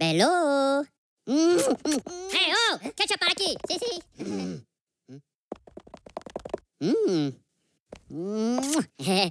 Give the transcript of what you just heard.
Mm. Hello. hey, oh! Ketchup para aqui! Sim, sim!